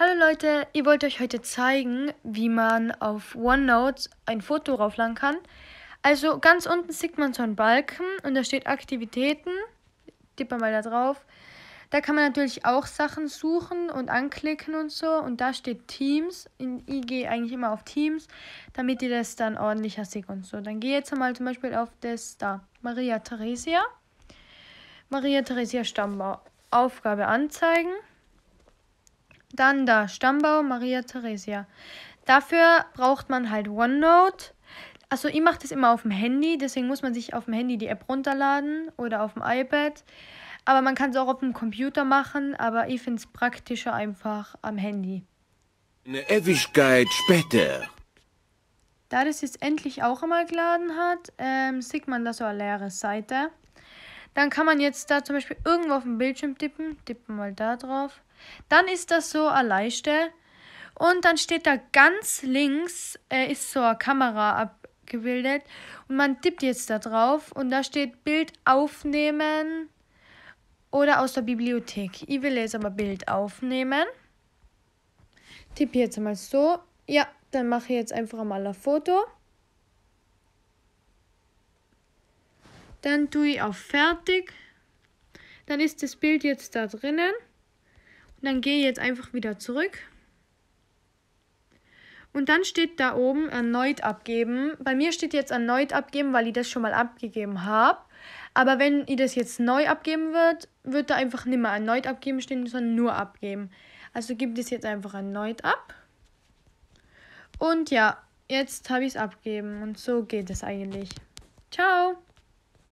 Hallo Leute, ich wollte euch heute zeigen, wie man auf OneNote ein Foto raufladen kann. Also ganz unten sieht man so einen Balken und da steht Aktivitäten. Tippt man mal da drauf. Da kann man natürlich auch Sachen suchen und anklicken und so. Und da steht Teams. ich gehe eigentlich immer auf Teams, damit ihr das dann ordentlicher seht und so. Dann gehe ich jetzt mal zum Beispiel auf das da. Maria Theresia. Maria Theresia Stammbau. Aufgabe anzeigen. Dann da, Stammbau Maria Theresia. Dafür braucht man halt OneNote. Also ich mache das immer auf dem Handy, deswegen muss man sich auf dem Handy die App runterladen oder auf dem iPad. Aber man kann es auch auf dem Computer machen, aber ich finde es praktischer einfach am Handy. Eine Ewigkeit später. Da das jetzt endlich auch einmal geladen hat, ähm, sieht man da so eine leere Seite. Dann kann man jetzt da zum Beispiel irgendwo auf dem Bildschirm tippen. Tippen mal da drauf. Dann ist das so eine Leiste. Und dann steht da ganz links, äh, ist so eine Kamera abgebildet. Und man tippt jetzt da drauf und da steht Bild aufnehmen oder aus der Bibliothek. Ich will jetzt aber Bild aufnehmen. Tippe jetzt mal so. Ja, dann mache ich jetzt einfach mal ein Foto. Dann tue ich auf Fertig. Dann ist das Bild jetzt da drinnen. Und dann gehe ich jetzt einfach wieder zurück. Und dann steht da oben erneut abgeben. Bei mir steht jetzt erneut abgeben, weil ich das schon mal abgegeben habe. Aber wenn ich das jetzt neu abgeben wird, wird da einfach nicht mehr erneut abgeben stehen, sondern nur abgeben. Also gebe ich das jetzt einfach erneut ab. Und ja, jetzt habe ich es abgeben. Und so geht es eigentlich. Ciao!